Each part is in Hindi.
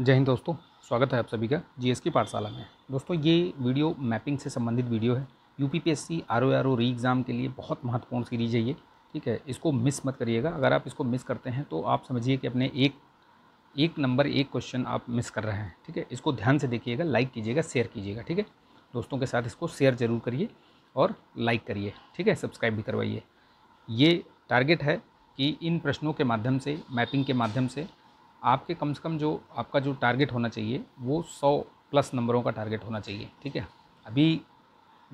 जय हिंद दोस्तों स्वागत है आप सभी का जीएस की पाठशाला में दोस्तों ये वीडियो मैपिंग से संबंधित वीडियो है U P P S C R O R O re exam के लिए बहुत महत्वपूर्ण सीरीज है ये ठीक है इसको मिस मत करिएगा अगर आप इसको मिस करते हैं तो आप समझिए कि अपने एक एक नंबर एक क्वेश्चन आप मिस कर रहे हैं ठीक है इसको ध्यान से देखिएगा लाइक कीजिएगा शेयर कीजिएगा ठीक है दोस्तों के साथ इसको शेयर ज़रूर करिए और लाइक करिए ठीक है सब्सक्राइब भी करवाइए ये टारगेट है कि इन प्रश्नों के माध्यम से मैपिंग के माध्यम से आपके कम से कम जो आपका जो टारगेट होना चाहिए वो सौ प्लस नंबरों का टारगेट होना चाहिए ठीक है अभी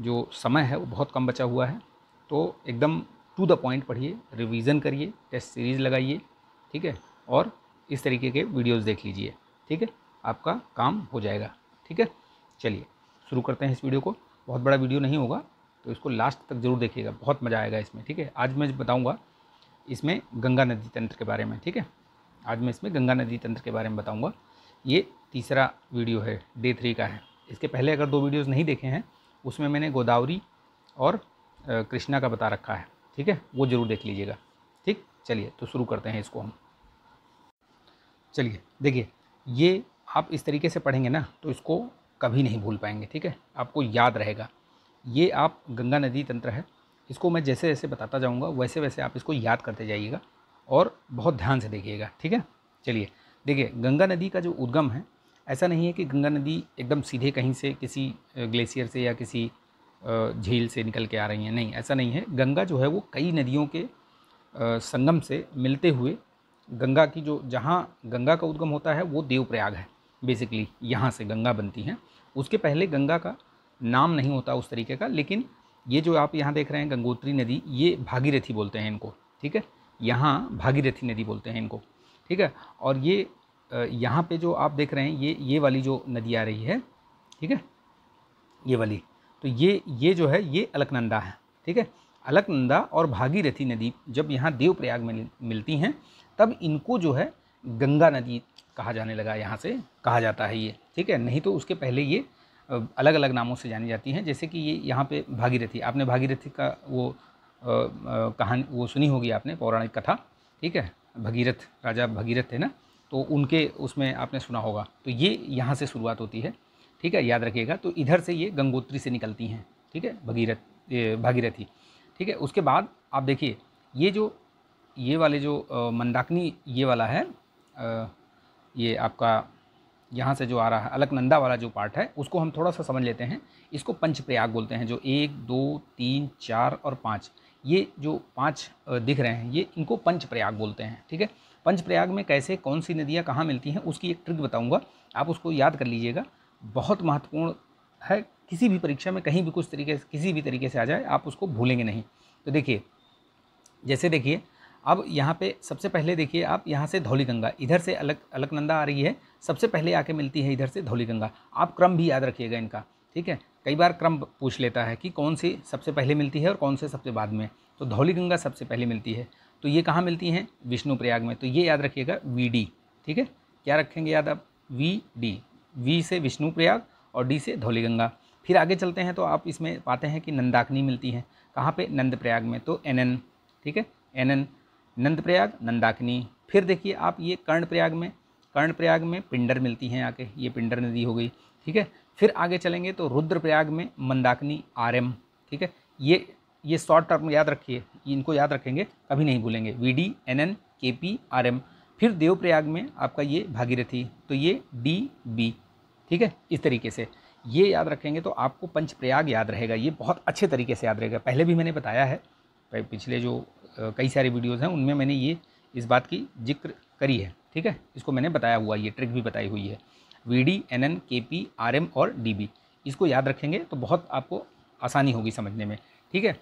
जो समय है वो बहुत कम बचा हुआ है तो एकदम टू द पॉइंट पढ़िए रिवीजन करिए टेस्ट सीरीज़ लगाइए ठीक है और इस तरीके के वीडियोस देख लीजिए ठीक है आपका काम हो जाएगा ठीक है चलिए शुरू करते हैं इस वीडियो को बहुत बड़ा वीडियो नहीं होगा तो इसको लास्ट तक जरूर देखिएगा बहुत मज़ा आएगा इसमें ठीक है आज मैं बताऊँगा इसमें गंगा नदी तंत्र के बारे में ठीक है आज मैं इसमें गंगा नदी तंत्र के बारे में बताऊँगा ये तीसरा वीडियो है डे थ्री का है इसके पहले अगर दो वीडियोज़ नहीं देखे हैं उसमें मैंने गोदावरी और कृष्णा का बता रखा है ठीक है वो ज़रूर देख लीजिएगा ठीक चलिए तो शुरू करते हैं इसको हम चलिए देखिए ये आप इस तरीके से पढ़ेंगे ना तो इसको कभी नहीं भूल पाएंगे ठीक है आपको याद रहेगा ये आप गंगा नदी तंत्र है इसको मैं जैसे जैसे बताता जाऊँगा वैसे वैसे आप इसको याद करते जाइएगा और बहुत ध्यान से देखिएगा ठीक है चलिए देखिए गंगा नदी का जो उद्गम है ऐसा नहीं है कि गंगा नदी एकदम सीधे कहीं से किसी ग्लेशियर से या किसी झील से निकल के आ रही है नहीं ऐसा नहीं है गंगा जो है वो कई नदियों के संगम से मिलते हुए गंगा की जो जहाँ गंगा का उद्गम होता है वो देवप्रयाग है बेसिकली यहाँ से गंगा बनती है उसके पहले गंगा का नाम नहीं होता उस तरीके का लेकिन ये जो आप यहाँ देख रहे हैं गंगोत्री नदी ये भागीरथी बोलते हैं इनको ठीक है यहाँ भागीरथी नदी बोलते हैं इनको ठीक है और ये यहाँ पे जो आप देख रहे हैं ये ये वाली जो नदी आ रही है ठीक है ये वाली तो ये ये जो है ये अलकनंदा है ठीक है अलकनंदा और भागीरथी नदी जब यहाँ देवप्रयाग में मिलती हैं तब इनको जो है गंगा नदी कहा जाने लगा यहाँ से कहा जाता है ये ठीक है नहीं तो उसके पहले ये अलग अलग नामों से जानी जाती हैं जैसे कि ये यहाँ पे भागीरथी आपने भागीरथी का वो कहानी वो सुनी होगी आपने पौराणिक कथा ठीक है भगीरथ राजा भगीरथ थे ना तो उनके उसमें आपने सुना होगा तो ये यहाँ से शुरुआत होती है ठीक है याद रखिएगा तो इधर से ये गंगोत्री से निकलती हैं ठीक है भगीरथ भागीरथी ठीक है उसके बाद आप देखिए ये जो ये वाले जो मंदाकिनी ये वाला है ये आपका यहाँ से जो आ रहा है अलकनंदा वाला जो पार्ट है उसको हम थोड़ा सा समझ लेते हैं इसको पंचप्रयाग बोलते हैं जो एक दो तीन चार और पाँच ये जो पांच दिख रहे हैं ये इनको पंचप्रयाग बोलते हैं ठीक है पंचप्रयाग में कैसे कौन सी नदियाँ कहाँ मिलती हैं उसकी एक ट्रिक बताऊँगा आप उसको याद कर लीजिएगा बहुत महत्वपूर्ण है किसी भी परीक्षा में कहीं भी कुछ तरीके किसी भी तरीके से आ जाए आप उसको भूलेंगे नहीं तो देखिए जैसे देखिए अब यहाँ पे सबसे पहले देखिए आप यहाँ से धौली गंगा इधर से अलग अलकनंदा आ रही है सबसे पहले आके मिलती है इधर से धौली गंगा आप क्रम भी याद रखिएगा इनका ठीक है कई बार क्रम पूछ लेता है कि कौन सी सबसे पहले मिलती है और कौन से सबसे बाद में तो धौली गंगा सबसे पहले मिलती है तो ये कहाँ मिलती हैं विष्णुप्रयाग में तो ये याद रखिएगा वी डी ठीक है क्या रखेंगे याद आप वी डी वी से विष्णुप्रयाग और डी से धौली गंगा फिर आगे चलते हैं तो आप इसमें पाते हैं कि नंदाकनी मिलती हैं कहाँ नंद नंदप्रयाग में तो एन ठीक है एन नंदप्रयाग नंदाकनी फिर देखिए आप ये कर्णप्रयाग में कर्णप्रयाग में पिंडर मिलती हैं आके ये पिंडर नदी हो गई ठीक है फिर आगे चलेंगे तो रुद्रप्रयाग में मंदाकिनी एम ठीक है ये ये शॉर्ट टर्म याद रखिए इनको याद रखेंगे कभी नहीं भूलेंगे V D N N K P R M फिर देवप्रयाग में आपका ये भागीरथी तो ये डी बी ठीक है इस तरीके से ये याद रखेंगे तो आपको पंचप्रयाग याद रहेगा ये बहुत अच्छे तरीके से याद रहेगा पहले भी मैंने बताया है पिछले जो कई सारे वीडियोज़ हैं उनमें मैंने ये इस बात की जिक्र करी है ठीक है इसको मैंने बताया हुआ ये ट्रिक भी बताई हुई है V D N N K P R M और डी बी इसको याद रखेंगे तो बहुत आपको आसानी होगी समझने में ठीक है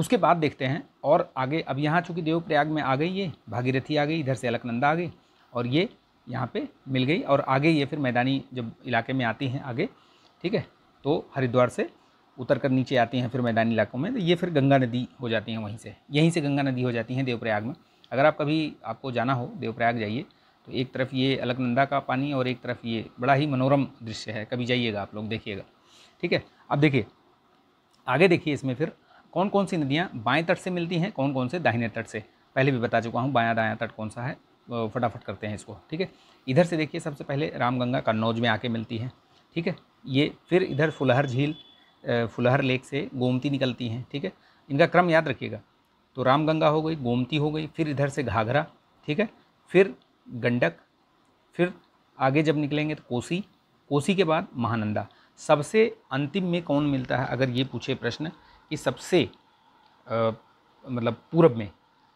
उसके बाद देखते हैं और आगे अब यहाँ चूँकि देवप्रयाग में आ गई ये भागीरथी आ गई इधर से अलकनंदा आ गई और ये यहाँ पे मिल गई और आगे ये फिर मैदानी जब इलाके में आती हैं आगे ठीक है तो हरिद्वार से उतर कर नीचे आती हैं फिर मैदानी इलाकों में तो ये फिर गंगा नदी हो जाती हैं वहीं से यहीं से गंगा नदी हो जाती हैं देवप्रयाग में अगर आप कभी आपको जाना हो देवप्रयाग जाइए एक तरफ ये अलकनंदा का पानी और एक तरफ ये बड़ा ही मनोरम दृश्य है कभी जाइएगा आप लोग देखिएगा ठीक है अब देखिए आगे देखिए इसमें फिर कौन कौन सी नदियाँ बाएँ तट से मिलती हैं कौन कौन से दाहिने तट से पहले भी बता चुका हूँ बायाँ दायाँ तट कौन सा है फटाफट करते हैं इसको ठीक है इधर से देखिए सबसे पहले रामगंगा कन्नौज में आके मिलती है ठीक है ये फिर इधर फुलहर झील फुलहर लेक से गोमती निकलती हैं ठीक है इनका क्रम याद रखिएगा तो रामगंगा हो गई गोमती हो गई फिर इधर से घाघरा ठीक है फिर गंडक फिर आगे जब निकलेंगे तो कोसी कोसी के बाद महानंदा सबसे अंतिम में कौन मिलता है अगर ये पूछे प्रश्न कि सबसे आ, मतलब पूरब में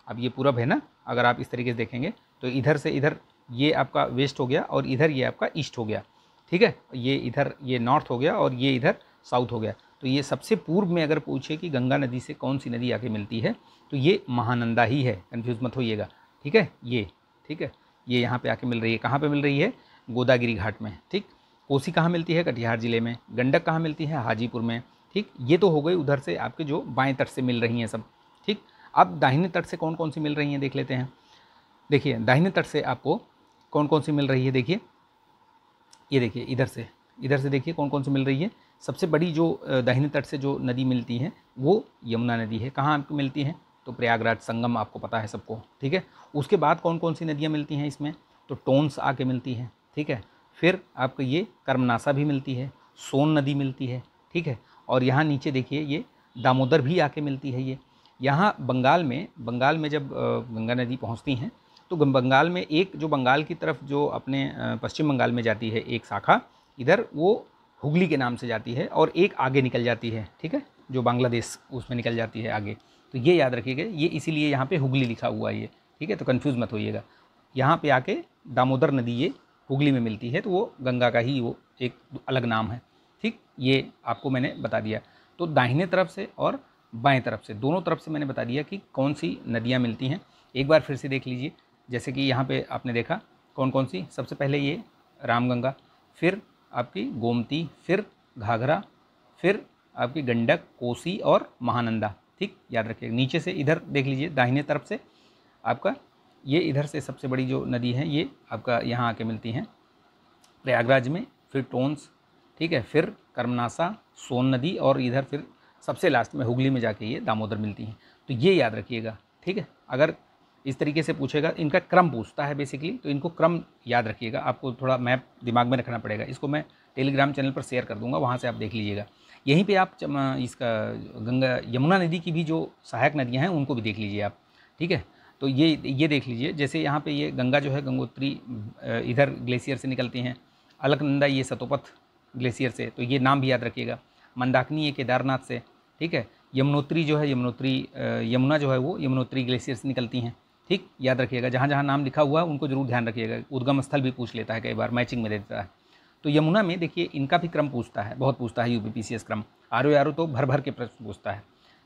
अब ये पूरब है ना अगर आप इस तरीके से देखेंगे तो इधर से इधर ये आपका वेस्ट हो गया और इधर ये आपका ईस्ट हो गया ठीक है ये इधर ये नॉर्थ हो गया और ये इधर साउथ हो गया तो ये सबसे पूर्व में अगर पूछे कि गंगा नदी से कौन सी नदी आके मिलती है तो ये महानंदा ही है कन्फ्यूज़ मत होइएगा ठीक है ये ठीक है ये यहाँ पे आके मिल रही है कहाँ पे मिल रही है गोदागिरी घाट में ठीक कोसी कहाँ मिलती है कटिहार ज़िले में गंडक कहाँ मिलती है हाजीपुर में ठीक ये तो हो गई उधर से आपके जो बाएँ तट से मिल रही हैं सब ठीक अब दाहिने तट से कौन कौन सी मिल रही हैं देख लेते हैं देखिए दाहिने तट से आपको कौन कौन सी मिल रही है देखिए ये देखिए इधर से इधर से देखिए कौन कौन सी मिल रही है सबसे बड़ी जो दाहिने तट से जो नदी मिलती है वो यमुना नदी है कहाँ आपको मिलती है तो प्रयागराज संगम आपको पता है सबको ठीक है उसके बाद कौन कौन सी नदियाँ मिलती हैं इसमें तो टोन्स आके मिलती हैं ठीक है फिर आपको ये कर्मनासा भी मिलती है सोन नदी मिलती है ठीक है और यहाँ नीचे देखिए ये दामोदर भी आके मिलती है ये यहाँ बंगाल में बंगाल में जब गंगा नदी पहुँचती हैं तो बंगाल में एक जो बंगाल की तरफ जो अपने पश्चिम बंगाल में जाती है एक शाखा इधर वो हुगली के नाम से जाती है और एक आगे निकल जाती है ठीक है जो बांग्लादेश उसमें निकल जाती है आगे तो ये याद रखिएगा ये इसीलिए यहाँ पे हुगली लिखा हुआ है ये ठीक है तो कन्फ्यूज़ मत होइएगा यहाँ पे आके दामोदर नदी ये हुगली में मिलती है तो वो गंगा का ही वो एक अलग नाम है ठीक ये आपको मैंने बता दिया तो दाहिने तरफ से और बाएँ तरफ से दोनों तरफ से मैंने बता दिया कि कौन सी नदियाँ मिलती हैं एक बार फिर से देख लीजिए जैसे कि यहाँ पर आपने देखा कौन कौन सी सबसे पहले ये रामगंगा फिर आपकी गोमती फिर घाघरा फिर आपकी गंडक कोसी और महानंदा ठीक याद रखिएगा नीचे से इधर देख लीजिए दाहिने तरफ से आपका ये इधर से सबसे बड़ी जो नदी है ये आपका यहाँ आके मिलती हैं प्रयागराज में फिर टोन्स ठीक है फिर कर्मनासा सोन नदी और इधर फिर सबसे लास्ट में हुगली में जाके ये दामोदर मिलती हैं तो ये याद रखिएगा ठीक है अगर इस तरीके से पूछेगा इनका क्रम पूछता है बेसिकली तो इनको क्रम याद रखिएगा आपको थोड़ा मैप दिमाग में रखना पड़ेगा इसको मैं टेलीग्राम चैनल पर शेयर कर दूंगा वहाँ से आप देख लीजिएगा यहीं पे आप इसका गंगा यमुना नदी की भी जो सहायक नदियाँ हैं उनको भी देख लीजिए आप ठीक है तो ये ये देख लीजिए जैसे यहाँ पे ये गंगा जो है गंगोत्री इधर ग्लेशियर से निकलती हैं अलकनंदा ये सतोपथ ग्लेशियर से तो ये नाम भी याद रखिएगा मंदाकिनी ये केदारनाथ से ठीक है यमुनोत्री जो है यमुनोत्री यमुना जो है वो यमुनोत्री ग्लेशियर से निकलती हैं ठीक याद रखिएगा जहाँ जहाँ नाम लिखा हुआ है उनको जरूर ध्यान रखिएगा उद्गम स्थल भी पूछ लेता है कई बार मैचिंग में दे देता है तो यमुना में देखिए इनका भी क्रम पूछता है बहुत पूछता है यूपीपीसीएस क्रम आर ओ तो भर भर के प्रश्न पूछता है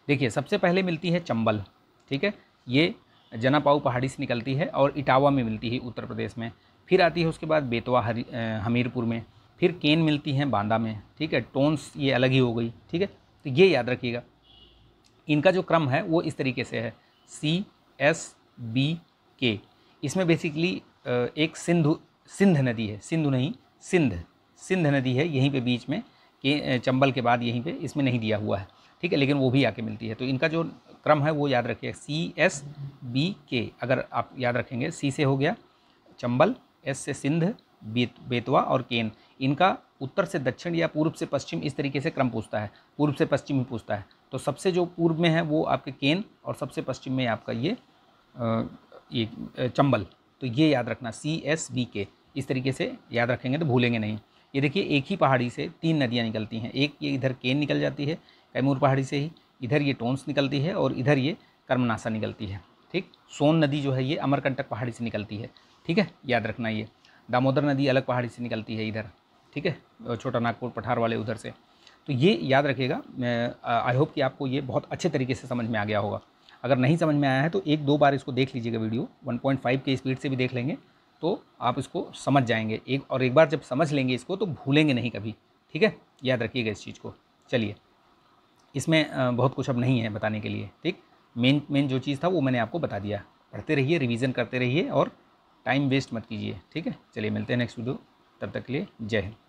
देखिए सबसे पहले मिलती है चंबल ठीक है ये जनापाऊ पहाड़ी से निकलती है और इटावा में मिलती है उत्तर प्रदेश में फिर आती है उसके बाद बेतवा हरी हमीरपुर में फिर केन मिलती हैं बांदा में ठीक है टोन्स ये अलग ही हो गई ठीक है तो ये याद रखिएगा इनका जो क्रम है वो इस तरीके से है सी एस बी के इसमें बेसिकली एक सिंधु सिंध नदी है सिंधु नहीं सिंध सिंध नदी है यहीं पे बीच में कि चंबल के बाद यहीं पे इसमें नहीं दिया हुआ है ठीक है लेकिन वो भी आके मिलती है तो इनका जो क्रम है वो याद रखिए सी एस बी के अगर आप याद रखेंगे सी से हो गया चंबल एस से सिंध बेत बेतवा और केन इनका उत्तर से दक्षिण या पूर्व से पश्चिम इस तरीके से क्रम पूछता है पूर्व से पश्चिम ही पूछता है तो सबसे जो पूर्व में है वो आपके केन और सबसे पश्चिम में आपका ये ये चंबल तो ये याद रखना सी एस बी के इस तरीके से याद रखेंगे तो भूलेंगे नहीं ये देखिए एक ही पहाड़ी से तीन नदियाँ निकलती हैं एक ये इधर केन निकल जाती है कैमूर पहाड़ी से ही इधर ये टोंस निकलती है और इधर ये कर्मनासा निकलती है ठीक सोन नदी जो है ये अमरकंटक पहाड़ी से निकलती है ठीक है याद रखना ये दामोदर नदी अलग पहाड़ी से निकलती है इधर ठीक है छोटा नागपुर पठार वाले उधर से तो ये याद रखिएगा आई होप कि आपको ये बहुत अच्छे तरीके से समझ में आ गया होगा अगर नहीं समझ में आया है तो एक दो बार इसको देख लीजिएगा वीडियो 1.5 के स्पीड से भी देख लेंगे तो आप इसको समझ जाएंगे एक और एक बार जब समझ लेंगे इसको तो भूलेंगे नहीं कभी ठीक है याद रखिएगा इस चीज़ को चलिए इसमें बहुत कुछ अब नहीं है बताने के लिए ठीक मेन मेन जो चीज़ था वो मैंने आपको बता दिया पढ़ते रहिए रिवीजन करते रहिए और टाइम वेस्ट मत कीजिए ठीक है चलिए मिलते हैं नेक्स्ट वीडियो तब तक के लिए जय हिंद